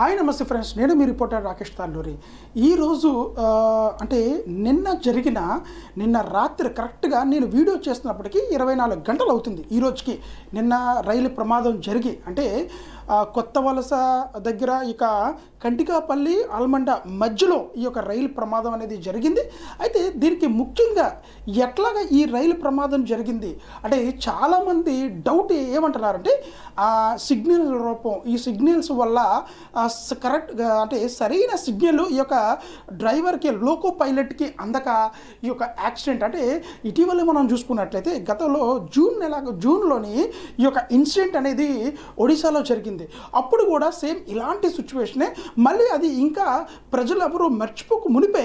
hi నమస్తే friends నేను మీ reporter Rakesh తాల్లూరి ఈరోజు అంటే నిన్న జరిగిన నిన్న రాత్రి కరెక్ట్గా నేను వీడియో చేస్తున్నప్పటికీ ఇరవై నాలుగు గంటలు అవుతుంది ఈరోజుకి నిన్న రైలు ప్రమాదం జరిగి అంటే కొత్త వలస దగ్గర ఇక కంటికాపల్లి ఆల్మండ మధ్యలో ఈ యొక్క రైలు ప్రమాదం అనేది జరిగింది అయితే దీనికి ముఖ్యంగా ఎట్లాగా ఈ రైలు ప్రమాదం జరిగింది అంటే చాలామంది డౌట్ ఏమంటున్నారంటే ఆ సిగ్నల్ రూపం ఈ సిగ్నల్స్ వల్ల కరెక్ట్ అంటే సరైన సిగ్నల్ ఈ యొక్క డ్రైవర్కి లోకో పైలట్కి అందక ఈ యొక్క యాక్సిడెంట్ అంటే ఇటీవల మనం చూసుకున్నట్లయితే గతంలో జూన్ నెల జూన్లోని ఈ యొక్క ఇన్సిడెంట్ అనేది ఒడిశాలో జరిగింది జరిగింది అప్పుడు కూడా సేమ్ ఇలాంటి సిచ్యువేషనే మళ్ళీ అది ఇంకా ప్రజలు ఎవరు మర్చిపోక మునిపే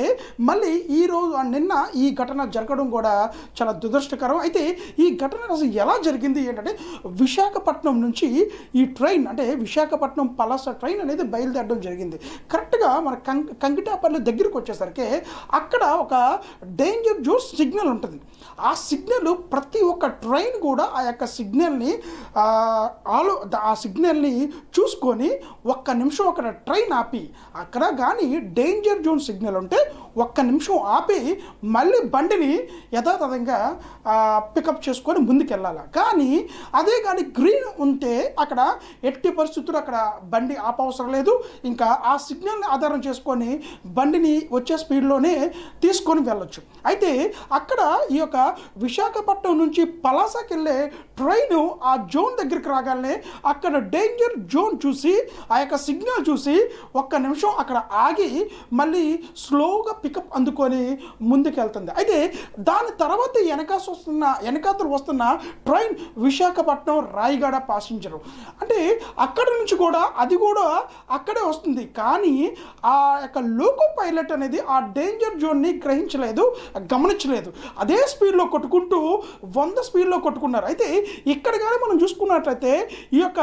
మళ్ళీ ఈరోజు నిన్న ఈ ఘటన జరగడం కూడా చాలా దురదృష్టకరం అయితే ఈ ఘటన అసలు ఎలా జరిగింది ఏంటంటే విశాఖపట్నం నుంచి ఈ ట్రైన్ అంటే విశాఖపట్నం పలాస ట్రైన్ అనేది బయలుదేరడం జరిగింది కరెక్ట్గా మన కం కంకిటాపల్లి దగ్గరికి వచ్చేసరికి అక్కడ ఒక డేంజర్ జోన్ సిగ్నల్ ఉంటుంది ఆ సిగ్నల్ ప్రతి ఒక్క ట్రైన్ కూడా ఆ యొక్క సిగ్నల్ని ఆలో ఆ సిగ్నల్ని చూసుకొని ఒక్క నిమిషం అక్కడ ట్రైన్ ఆపి అక్కడ కానీ డేంజర్ జోన్ సిగ్నల్ ఉంటే ఒక్క నిమిషం ఆపి మళ్ళీ బండిని యథాతథంగా పికప్ చేసుకొని ముందుకెళ్ళాలి కానీ అదే కానీ గ్రీన్ ఉంటే అక్కడ ఎట్టి పరిస్థితులు అక్కడ బండి ఆపవసరం లేదు ఇంకా ఆ సిగ్నల్ని ఆధారం చేసుకొని బండిని వచ్చే స్పీడ్లోనే తీసుకొని వెళ్ళొచ్చు అయితే అక్కడ ఈ యొక్క విశాఖపట్నం నుంచి పలాసకి వెళ్ళే ట్రైన్ ఆ జోన్ దగ్గరికి రాగానే అక్కడ డేంజర్ జోన్ చూసి ఆ యొక్క సిగ్నల్ చూసి ఒక్క నిమిషం అక్కడ ఆగి మళ్ళీ స్లోగా పికప్ అందుకొని ముందుకెళ్తుంది అయితే దాని తర్వాత వెనకాస వస్తున్న వెనకాతలు వస్తున్న ట్రైన్ విశాఖపట్నం రాయగాడ పాసింజరు అంటే అక్కడ నుంచి కూడా అది కూడా అక్కడే వస్తుంది కానీ ఆ యొక్క లోకో పైలట్ అనేది ఆ డేంజర్ జోన్ని గ్రహించలేదు గమనించలేదు అదే స్పీడ్లో కొట్టుకుంటూ వంద స్పీడ్లో కొట్టుకున్నారు అయితే ఇక్కడ కానీ మనం చూసుకున్నట్లయితే ఈ యొక్క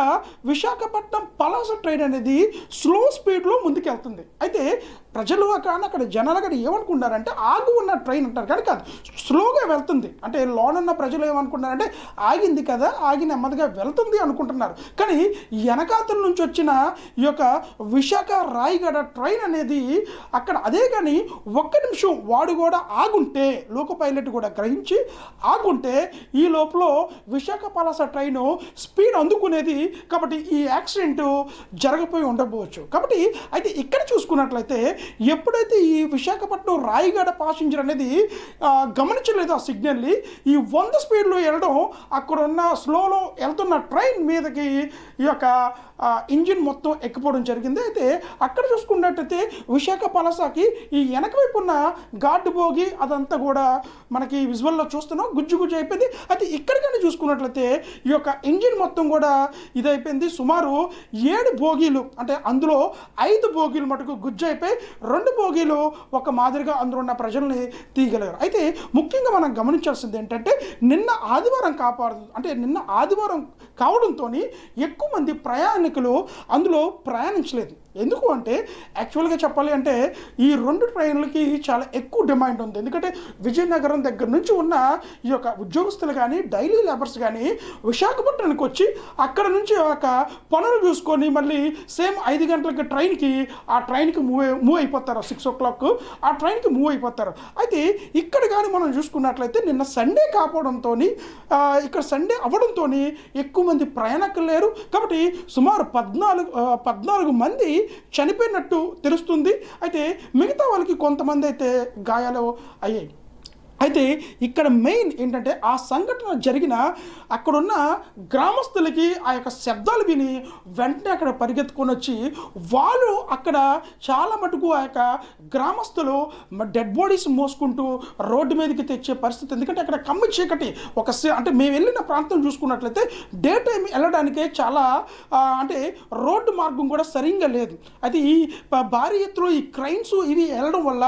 విశాఖపట్నం పలాస ట్రైన్ అనేది స్లో స్పీడ్లో ముందుకెళ్తుంది అయితే ప్రజలు కానీ అక్కడ జనాలు ఇక్కడ ఏమనుకున్నారంటే ఆగు ఉన్న ట్రైన్ అంటారు కానీ కాదు స్లోగా వెళ్తుంది అంటే లోనున్న ప్రజలు ఏమనుకుంటున్నారంటే ఆగింది కదా ఆగి నెమ్మదిగా వెళ్తుంది అనుకుంటున్నారు కానీ వెనకాతుల నుంచి వచ్చిన ఈ యొక్క విశాఖ రాయగడ ట్రైన్ అనేది అక్కడ అదే కానీ ఒక్క నిమిషం వాడు కూడా ఆగుంటే లోక పైలట్ కూడా గ్రహించి ఆగుంటే ఈ లోపల విశాఖ పలాస ట్రైను స్పీడ్ అందుకునేది కాబట్టి ఈ యాక్సిడెంట్ జరగపోయి ఉండకపోవచ్చు కాబట్టి అయితే ఇక్కడ చూసుకున్నట్లయితే ఎప్పుడైతే ఈ విశాఖ విశాఖపట్నం రాయిగడ పాసింజర్ అనేది గమనించలేదు ఆ సిగ్నల్ని ఈ వంద స్పీడ్లో వెళ్ళడం అక్కడ ఉన్న స్లోలో వెళ్తున్న ట్రైన్ మీదకి ఈ యొక్క ఇంజిన్ మొత్తం ఎక్కిపోవడం జరిగింది అయితే అక్కడ చూసుకున్నట్టయితే విశాఖ పలసాకి ఈ వెనక వైపు ఉన్న గార్డ్ భోగి అదంతా కూడా మనకి విజువల్లో చూస్తున్నాం గుజ్జు గుజ్జు అయిపోయింది అయితే ఇక్కడికైనా చూసుకున్నట్లయితే ఈ యొక్క ఇంజిన్ మొత్తం కూడా ఇదైపోయింది సుమారు ఏడు భోగీలు అంటే అందులో ఐదు భోగీలు మటుకు గుజ్జు అయిపోయి రెండు బోగీలు ఒక మాదిరిగా అందులో ఉన్న ప్రజల్ని తీయగలిగారు అయితే ముఖ్యంగా మనం గమనించాల్సింది ఏంటంటే నిన్న ఆదివారం కాపాడు అంటే నిన్న ఆదివారం కావడంతో ఎక్కువ మంది ప్రయాణికులు అందులో ప్రయాణించలేదు ఎందుకు అంటే యాక్చువల్గా చెప్పాలి అంటే ఈ రెండు ట్రైన్లకి చాలా ఎక్కువ డిమాండ్ ఉంది ఎందుకంటే విజయనగరం దగ్గర నుంచి ఉన్న ఈ యొక్క ఉద్యోగస్తులు కానీ డైలీ లేబర్స్ కానీ విశాఖపట్నానికి వచ్చి అక్కడ నుంచి ఒక పనులు చూసుకొని మళ్ళీ సేమ్ ఐదు గంటలకి ట్రైన్కి ఆ ట్రైన్కి మూవ్ మూవ్ అయిపోతారు సిక్స్ ఓ క్లాక్ ఆ ట్రైన్కి మూవ్ అయిపోతారు అయితే ఇక్కడ కానీ మనం చూసుకున్నట్లయితే నిన్న సండే కాపోవడంతో ఇక్కడ సండే అవ్వడంతో ఎక్కువ మంది ప్రయాణికులు లేరు కాబట్టి సుమారు పద్నాలుగు పద్నాలుగు మంది చనిపోయినట్టు తెలుస్తుంది అయితే మిగతా వాళ్ళకి కొంతమంది అయితే గాయాలు అయ్యాయి అయితే ఇక్కడ మెయిన్ ఏంటంటే ఆ సంఘటన జరిగిన అక్కడున్న గ్రామస్తులకి ఆ యొక్క శబ్దాలు విని వెంటనే అక్కడ పరిగెత్తుకొని వచ్చి వాళ్ళు అక్కడ చాలా మటుకు ఆ యొక్క గ్రామస్తులు డెడ్ బాడీస్ మోసుకుంటూ రోడ్డు మీదకి తెచ్చే పరిస్థితి ఎందుకంటే అక్కడ కమ్మి చీకటి ఒక అంటే మేము వెళ్ళిన ప్రాంతం చూసుకున్నట్లయితే డే టైం వెళ్ళడానికే చాలా అంటే రోడ్డు మార్గం కూడా సరిగ్గా లేదు అయితే ఈ భారీ ఎత్తులో ఈ క్రైమ్స్ ఇవి వెళ్ళడం వల్ల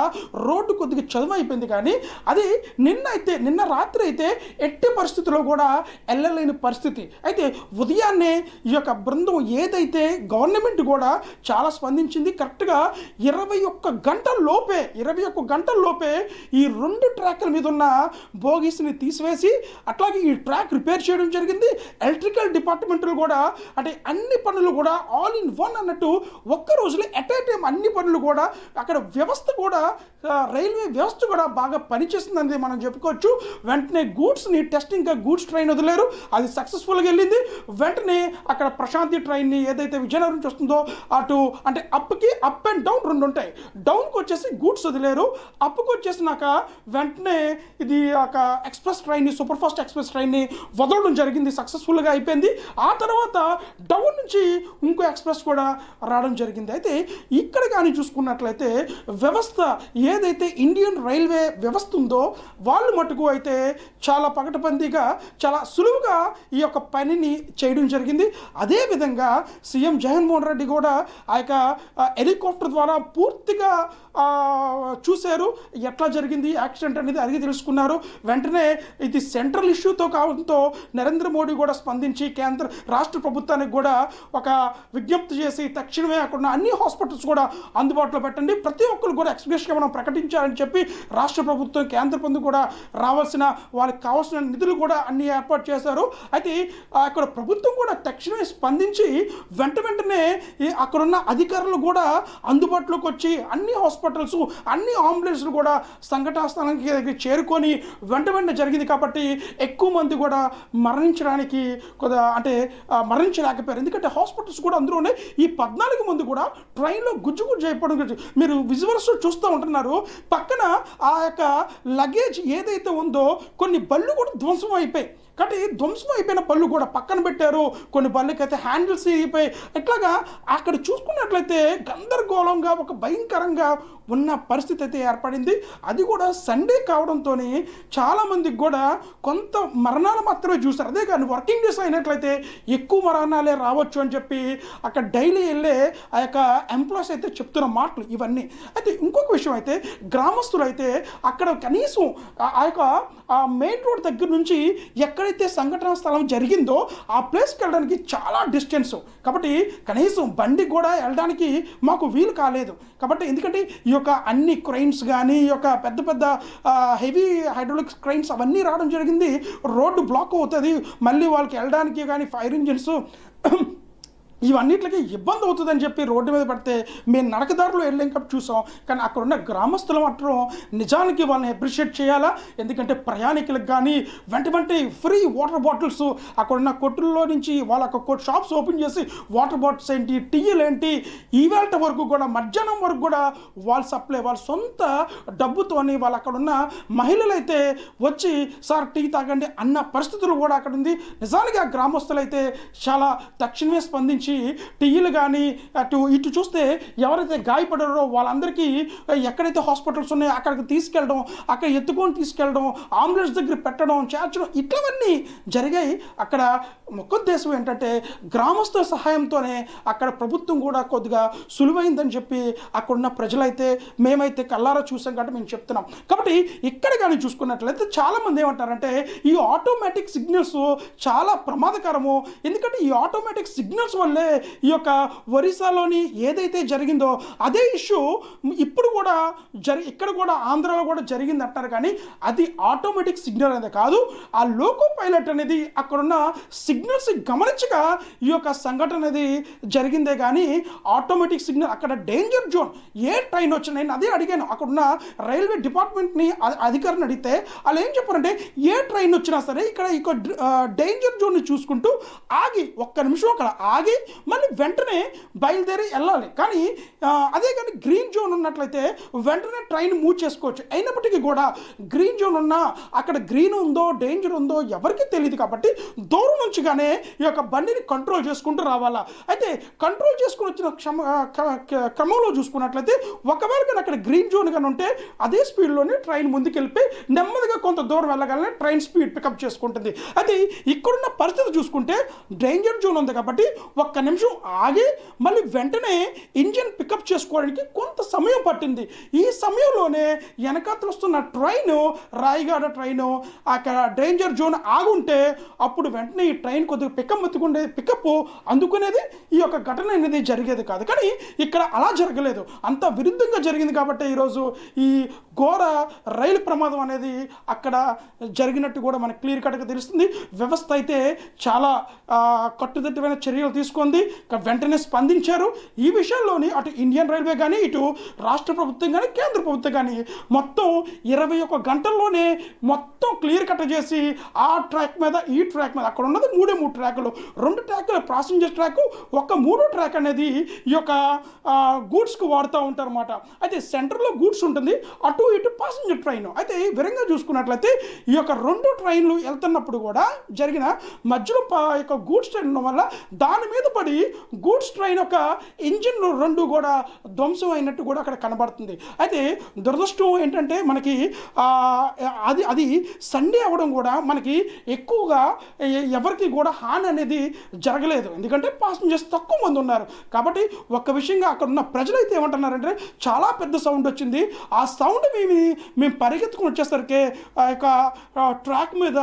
రోడ్డు కొద్దిగా చదువు అయిపోయింది కానీ అది నిన్న అయితే నిన్న రాత్రి అయితే ఎట్టి పరిస్థితుల్లో కూడా వెళ్ళలేని పరిస్థితి అయితే ఉదయాన్నే ఈ యొక్క బృందం ఏదైతే గవర్నమెంట్ కూడా చాలా స్పందించింది కరెక్ట్గా ఇరవై ఒక్క గంటల లోపే ఇరవై ఒక్క గంటల లోపే ఈ రెండు ట్రాక్ల మీద ఉన్న బోగీస్ని తీసివేసి అట్లాగే ఈ ట్రాక్ రిపేర్ చేయడం జరిగింది ఎలక్ట్రికల్ డిపార్ట్మెంట్లు కూడా అంటే అన్ని పనులు కూడా ఆల్ ఇన్ వన్ అన్నట్టు ఒక్క రోజులో ఎట్ ఏ టైం అన్ని పనులు కూడా అక్కడ వ్యవస్థ కూడా రైల్వే వ్యవస్థ కూడా బాగా పనిచేస్తుందని అనేది మనం చెప్పుకోవచ్చు వెంటనే గూడ్స్ని టెస్టింగ్ గూడ్స్ ట్రైన్ వదిలేరు అది సక్సెస్ఫుల్గా వెళ్ళింది వెంటనే అక్కడ ప్రశాంతి ట్రైన్ని ఏదైతే విజయనగరం నుంచి వస్తుందో అటు అంటే అప్కి అప్ అండ్ డౌన్ రెండు ఉంటాయి డౌన్కి వచ్చేసి గూడ్స్ వదిలేరు అప్కి వచ్చేసినాక వెంటనే ఇది ఒక ఎక్స్ప్రెస్ ట్రైన్ని సూపర్ ఫాస్ట్ ఎక్స్ప్రెస్ ట్రైన్ని వదలడం జరిగింది సక్సెస్ఫుల్గా అయిపోయింది ఆ తర్వాత డౌన్ నుంచి ఇంకో ఎక్స్ప్రెస్ కూడా రావడం జరిగింది అయితే ఇక్కడ కానీ చూసుకున్నట్లయితే వ్యవస్థ ఏదైతే ఇండియన్ రైల్వే వ్యవస్థ ఉందో వాళ్ళు మటుకు అయితే చాలా పకటబందీగా చాలా సులువుగా ఈ యొక్క పనిని చేయడం జరిగింది అదేవిధంగా సీఎం జగన్మోహన్ రెడ్డి కూడా ఆ యొక్క హెలికాప్టర్ ద్వారా పూర్తిగా చూశారు ఎట్లా జరిగింది యాక్సిడెంట్ అనేది అడిగి తెలుసుకున్నారు వెంటనే ఇది సెంట్రల్ ఇష్యూతో కావడంతో నరేంద్ర మోడీ కూడా స్పందించి కేంద్ర రాష్ట్ర ప్రభుత్వానికి కూడా ఒక విజ్ఞప్తి చేసి తక్షణమే అక్కడ అన్ని హాస్పిటల్స్ కూడా అందుబాటులో పెట్టండి ప్రతి ఒక్కరు కూడా ఎక్స్ప్రెస్గా మనం ప్రకటించాలని చెప్పి రాష్ట్ర ప్రభుత్వం కేంద్ర ముందు కూడా రావాల్సిన వాళ్ళకి కావాల్సిన నిధులు కూడా అన్ని ఏర్పాటు చేశారు అయితే అక్కడ ప్రభుత్వం కూడా తక్షణమే స్పందించి వెంట వెంటనే అక్కడున్న అధికారులు కూడా అందుబాటులోకి వచ్చి అన్ని హాస్పిటల్స్ అన్ని అంబులెన్స్లు కూడా సంఘటన స్థలానికి చేరుకొని వెంట వెంటనే జరిగింది కాబట్టి ఎక్కువ మంది కూడా మరణించడానికి కొద్ది అంటే మరణించలేకపోయారు ఎందుకంటే హాస్పిటల్స్ కూడా అందరూ ఉన్నాయి ఈ పద్నాలుగు మంది కూడా ట్రైన్లో గుజ్జు గుజ్జు అయిపోవడం మీరు విజువల్స్ చూస్తూ ఉంటున్నారు పక్కన ఆ యొక్క లగ్ లగేజ్ ఏదైతే ఉందో కొన్ని బళ్ళు కూడా ధ్వంసం అయిపోయి కాబట్టి ధ్వంసం అయిపోయిన పళ్ళు కూడా పక్కన పెట్టారు కొన్ని అయితే హ్యాండిల్స్ అయిపోయి ఎట్లాగా అక్కడ చూసుకున్నట్లయితే గందరగోళంగా ఒక భయంకరంగా ఉన్న పరిస్థితి అయితే ఏర్పడింది అది కూడా సండే కావడంతో చాలామందికి కూడా కొంత మరణాలు మాత్రమే చూస్తారు అదే కానీ వర్కింగ్ డేస్ అయినట్లయితే ఎక్కువ మరణాలే రావచ్చు అని చెప్పి అక్కడ డైలీ వెళ్ళే ఆ యొక్క ఎంప్లాయీస్ అయితే చెప్తున్న మాటలు ఇవన్నీ అయితే ఇంకొక విషయం అయితే గ్రామస్తులు అయితే అక్కడ కనీసం ఆ యొక్క మెయిన్ రోడ్ దగ్గర నుంచి ఎక్కడ ఎక్కడైతే సంఘటన స్థలం జరిగిందో ఆ ప్లేస్కి వెళ్ళడానికి చాలా డిస్టెన్స్ కాబట్టి కనీసం బండి కూడా వెళ్ళడానికి మాకు వీలు కాలేదు కాబట్టి ఎందుకంటే ఈ యొక్క అన్ని క్రైన్స్ కానీ ఈ యొక్క పెద్ద పెద్ద హెవీ హైడ్రోలిక్ క్రైన్స్ అవన్నీ రావడం జరిగింది రోడ్డు బ్లాక్ అవుతుంది మళ్ళీ వాళ్ళకి వెళ్ళడానికి కానీ ఫైర్ ఇంజిన్స్ ఇవన్నిటికి ఇబ్బంది అవుతుందని చెప్పి రోడ్డు మీద పడితే మేము నడకదారులు వెళ్ళేంకప్పుడు చూసాం కానీ అక్కడ ఉన్న గ్రామస్తులు మాత్రం నిజానికి వాళ్ళని అప్రిషియేట్ చేయాలా ఎందుకంటే ప్రయాణికులకు కానీ వెంట వెంటే ఫ్రీ వాటర్ బాటిల్స్ అక్కడ ఉన్న కొట్టుల్లో నుంచి వాళ్ళ షాప్స్ ఓపెన్ చేసి వాటర్ బాటిల్స్ ఏంటి టీలు ఏంటి ఈవేళ వరకు కూడా మధ్యాహ్నం వరకు కూడా వాళ్ళ సప్లై వాళ్ళ సొంత డబ్బుతోని వాళ్ళు అక్కడ ఉన్న మహిళలు అయితే వచ్చి సార్ టీ తాగండి అన్న పరిస్థితులు కూడా అక్కడ ఉంది నిజానికి ఆ గ్రామస్తులైతే చాలా తక్షణమే స్పందించి నుంచి టీఈలు కానీ అటు ఇటు చూస్తే ఎవరైతే గాయపడారో వాళ్ళందరికీ ఎక్కడైతే హాస్పిటల్స్ ఉన్నాయో అక్కడికి తీసుకెళ్ళడం అక్కడ ఎత్తుకొని తీసుకెళ్ళడం అంబులెన్స్ దగ్గర పెట్టడం చేర్చడం ఇట్లవన్నీ జరిగాయి అక్కడ ఉద్దేశం ఏంటంటే గ్రామస్తుల సహాయంతోనే అక్కడ ప్రభుత్వం కూడా కొద్దిగా సులువైందని చెప్పి అక్కడున్న ప్రజలైతే మేమైతే కల్లారా చూసాం కాబట్టి మేము చెప్తున్నాం కాబట్టి ఇక్కడ కానీ చూసుకున్నట్లయితే చాలామంది ఏమంటారంటే ఈ ఆటోమేటిక్ సిగ్నల్స్ చాలా ప్రమాదకరము ఎందుకంటే ఈ ఆటోమేటిక్ సిగ్నల్స్ వల్ల వల్లే ఈ యొక్క ఒరిస్సాలోని ఏదైతే జరిగిందో అదే ఇష్యూ ఇప్పుడు కూడా జరి ఇక్కడ కూడా ఆంధ్రాలో కూడా జరిగింది అంటారు కానీ అది ఆటోమేటిక్ సిగ్నల్ అనేది కాదు ఆ లోకో పైలట్ అనేది అక్కడున్న సిగ్నల్స్ గమనించగా ఈ యొక్క సంఘటన అనేది జరిగిందే కానీ ఆటోమేటిక్ సిగ్నల్ అక్కడ డేంజర్ జోన్ ఏ ట్రైన్ వచ్చిన నేను అదే అడిగాను అక్కడున్న రైల్వే డిపార్ట్మెంట్ని అధికారిని అడిగితే వాళ్ళు ఏం చెప్పారంటే ఏ ట్రైన్ వచ్చినా సరే ఇక్కడ ఇక డేంజర్ జోన్ని చూసుకుంటూ ఆగి ఒక్క నిమిషం అక్కడ ఆగి మళ్ళీ వెంటనే బయలుదేరి వెళ్ళాలి కానీ అదే కానీ గ్రీన్ జోన్ ఉన్నట్లయితే వెంటనే ట్రైన్ మూవ్ చేసుకోవచ్చు అయినప్పటికీ కూడా గ్రీన్ జోన్ ఉన్నా అక్కడ గ్రీన్ ఉందో డేంజర్ ఉందో ఎవరికి తెలియదు కాబట్టి దూరం నుంచిగానే ఈ యొక్క బండిని కంట్రోల్ చేసుకుంటూ రావాలా అయితే కంట్రోల్ చేసుకుని వచ్చిన క్షమ క్రమంలో చూసుకున్నట్లయితే ఒకవేళ కానీ అక్కడ గ్రీన్ జోన్ కానీ ఉంటే అదే స్పీడ్లోనే ట్రైన్ ముందుకెళ్ళి నెమ్మదిగా కొంత దూరం వెళ్ళగలనే ట్రైన్ స్పీడ్ పికప్ చేసుకుంటుంది అయితే ఇక్కడున్న పరిస్థితి చూసుకుంటే డేంజర్ జోన్ ఉంది కాబట్టి ఒక ఒక్క నిమిషం ఆగి మళ్ళీ వెంటనే ఇంజిన్ పికప్ చేసుకోవడానికి కొంత సమయం పట్టింది ఈ సమయంలోనే వెనకాతలు వస్తున్న ట్రైన్ రాయిగాడ ట్రైన్ అక్కడ డేంజర్ జోన్ ఆగుంటే అప్పుడు వెంటనే ఈ ట్రైన్ కొద్దిగా పికప్ ఎత్తుకుండేది పికప్ అందుకునేది ఈ యొక్క ఘటన అనేది జరిగేది కాదు కానీ ఇక్కడ అలా జరగలేదు అంత విరుద్ధంగా జరిగింది కాబట్టి ఈరోజు ఈ ఘోర రైలు ప్రమాదం అనేది అక్కడ జరిగినట్టు కూడా మనకు క్లియర్ కట్గా తెలుస్తుంది వ్యవస్థ అయితే చాలా కట్టుదిట్టమైన చర్యలు తీసుకొని ఉంది వెంటనే స్పందించారు ఈ విషయంలోని అటు ఇండియన్ రైల్వే కానీ ఇటు రాష్ట్ర ప్రభుత్వం కానీ కేంద్ర ప్రభుత్వం కానీ మొత్తం ఇరవై ఒక గంటల్లోనే మొత్తం క్లియర్ కట్ చేసి ఆ ట్రాక్ మీద ఈ ట్రాక్ మీద అక్కడ ఉన్నది మూడే మూడు ట్రాకులు రెండు ట్రాకులు ప్యాసింజర్ ట్రాక్ ఒక మూడో ట్రాక్ అనేది ఈ యొక్క గూడ్స్కి వాడుతూ ఉంటారు అన్నమాట అయితే సెంటర్లో గూడ్స్ ఉంటుంది అటు ఇటు ప్యాసింజర్ ట్రైన్ అయితే ఈ చూసుకున్నట్లయితే ఈ యొక్క రెండు ట్రైన్లు వెళ్తున్నప్పుడు కూడా జరిగిన మధ్యలో యొక్క గూడ్స్ ట్రైన్ ఉండడం వల్ల దాని మీద పడి గూడ్స్ ట్రైన్ యొక్క ఇంజిన్ రెండు కూడా ధ్వంసం అయినట్టు కూడా అక్కడ కనబడుతుంది అయితే దురదృష్టం ఏంటంటే మనకి అది అది సండే అవ్వడం కూడా మనకి ఎక్కువగా ఎవరికి కూడా హాని అనేది జరగలేదు ఎందుకంటే పాసెంజర్స్ తక్కువ మంది ఉన్నారు కాబట్టి ఒక్క విషయంగా అక్కడ ఉన్న అయితే ఏమంటున్నారంటే చాలా పెద్ద సౌండ్ వచ్చింది ఆ సౌండ్ మేము మేము పరిగెత్తుకుని వచ్చేసరికి ఆ యొక్క ట్రాక్ మీద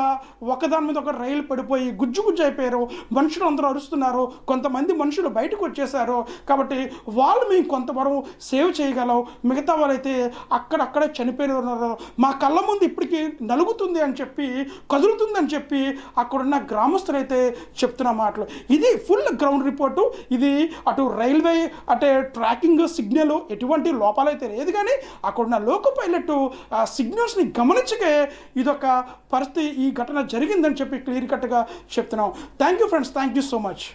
ఒకదాని మీద ఒక రైలు పడిపోయి గుజ్జు గుజ్జు అయిపోయారు మనుషులు అందరూ అరుస్తున్నారు కొంత కొంతమంది మనుషులు బయటకు వచ్చేసారు కాబట్టి వాళ్ళు మేము కొంతవరకు సేవ్ చేయగలం మిగతా వాళ్ళైతే అక్కడక్కడే చనిపోయిన ఉన్నారు మా కళ్ళ ముందు ఇప్పటికీ నలుగుతుంది అని చెప్పి కదులుతుందని చెప్పి అక్కడున్న గ్రామస్తులు అయితే చెప్తున్న మాటలు ఇది ఫుల్ గ్రౌండ్ రిపోర్టు ఇది అటు రైల్వే అంటే ట్రాకింగ్ సిగ్నల్ ఎటువంటి లోపాలైతే లేదు కానీ అక్కడున్న లోక పైలట్ ఆ సిగ్నల్స్ని గమనించకే ఇదొక పరిస్థితి ఈ ఘటన జరిగిందని చెప్పి క్లియర్ కట్గా చెప్తున్నాం thank you friends thank you so much